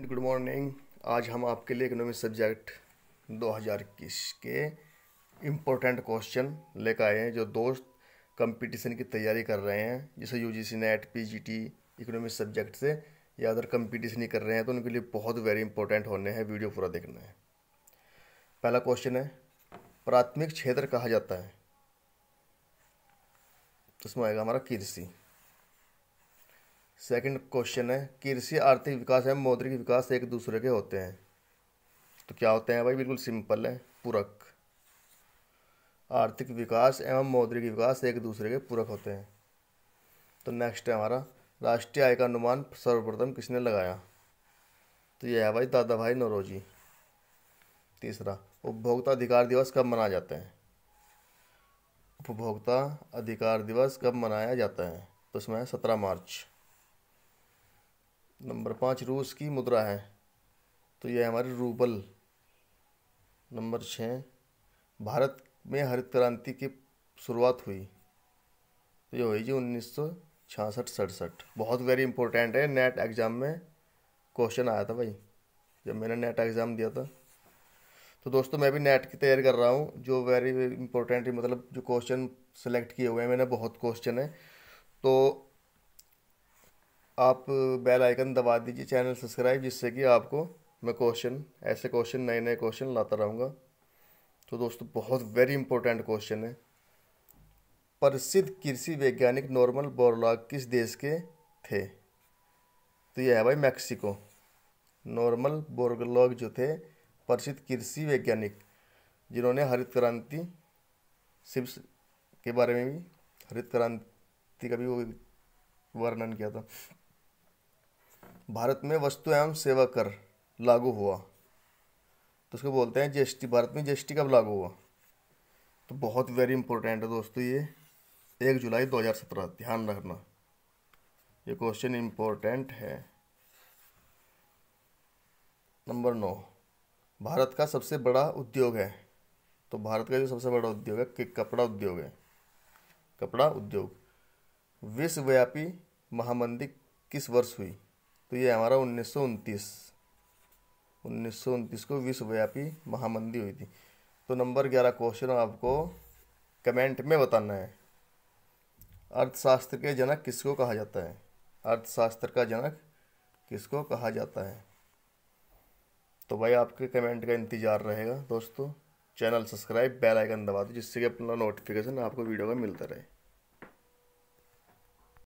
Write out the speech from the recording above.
and good morning आज हम आपके लिए इकोनॉमिक सब्जेक्ट 2021 के इम्पोर्टेंट क्वेश्चन लेकर आए हैं जो दोस्त कंपटीशन की तैयारी कर रहे हैं जैसे UGC NET PGT economic subject से या अदर कंपटीशन ही कर रहे हैं तो उनके लिए बहुत वेरी इंपॉर्टेंट होने हैं वीडियो पूरा देखना है पहला क्वेश्चन है प्राथमिक क्षेत्र कहा जाता है उसमें तो आएगा हमारा कृषि सेकंड क्वेश्चन है कृषि आर्थिक विकास एवं मौद्रिक विकास एक दूसरे के होते हैं तो क्या होते हैं भाई बिल्कुल सिंपल है पूरक आर्थिक विकास एवं मौद्रिक विकास एक दूसरे के पूरक होते हैं तो नेक्स्ट है हमारा राष्ट्रीय आय का अनुमान सर्वप्रथम किसने लगाया तो यह है भाई दादा भाई नौरोजी तीसरा उपभोक्ता अधिकार दिवस कब मनाया जाता है उपभोक्ता अधिकार दिवस कब मनाया जाता है तो उसमें सत्रह मार्च नंबर पाँच रूस की मुद्रा है तो यह हमारी रूबल नंबर छः भारत में हरित क्रांति की शुरुआत हुई तो ये हुई जी उन्नीस सौ छियासठ सड़सठ बहुत वेरी इंपॉर्टेंट है नेट एग्ज़ाम में क्वेश्चन आया था भाई जब मैंने नेट एग्ज़ाम दिया था तो दोस्तों मैं भी नेट की तैयारी कर रहा हूँ जो वेरी इंपॉर्टेंट मतलब जो क्वेश्चन सेलेक्ट किए हुए हैं मैंने बहुत क्वेश्चन है तो आप बेल आइकन दबा दीजिए चैनल सब्सक्राइब जिससे कि आपको मैं क्वेश्चन ऐसे क्वेश्चन नए नए क्वेश्चन लाता रहूँगा तो दोस्तों बहुत वेरी इंपॉर्टेंट क्वेश्चन है प्रसिद्ध कृषि वैज्ञानिक नॉर्मल बोरलॉग किस देश के थे तो यह है भाई मैक्सिको नॉर्मल बोरलॉग जो थे प्रसिद्ध कृषि वैज्ञानिक जिन्होंने हरित क्रांति सिप्स के बारे में भी हरित क्रांति का भी वो वर्णन किया था भारत में वस्तु एवं सेवा कर लागू हुआ तो उसको बोलते हैं जीएसटी भारत में जीएसटी कब लागू हुआ तो बहुत वेरी इंपॉर्टेंट है दोस्तों ये एक जुलाई 2017 ध्यान रखना ये क्वेश्चन इम्पोर्टेंट है नंबर नौ भारत का सबसे बड़ा उद्योग है तो भारत का जो सबसे बड़ा उद्योग है कि कपड़ा उद्योग है कपड़ा उद्योग विश्वव्यापी महामंदी किस वर्ष हुई तो ये हमारा उन्नीस सौ उनतीस उन्नीस सौ उनतीस को विश्वव्यापी महामंदी हुई थी तो नंबर ग्यारह क्वेश्चन आपको कमेंट में बताना है अर्थशास्त्र के जनक किसको कहा जाता है अर्थशास्त्र का जनक किसको कहा जाता है तो भाई आपके कमेंट का इंतज़ार रहेगा दोस्तों चैनल सब्सक्राइब बेल आइकन दबा दो जिससे कि अपना नोटिफिकेशन आपको वीडियो का मिलता रहे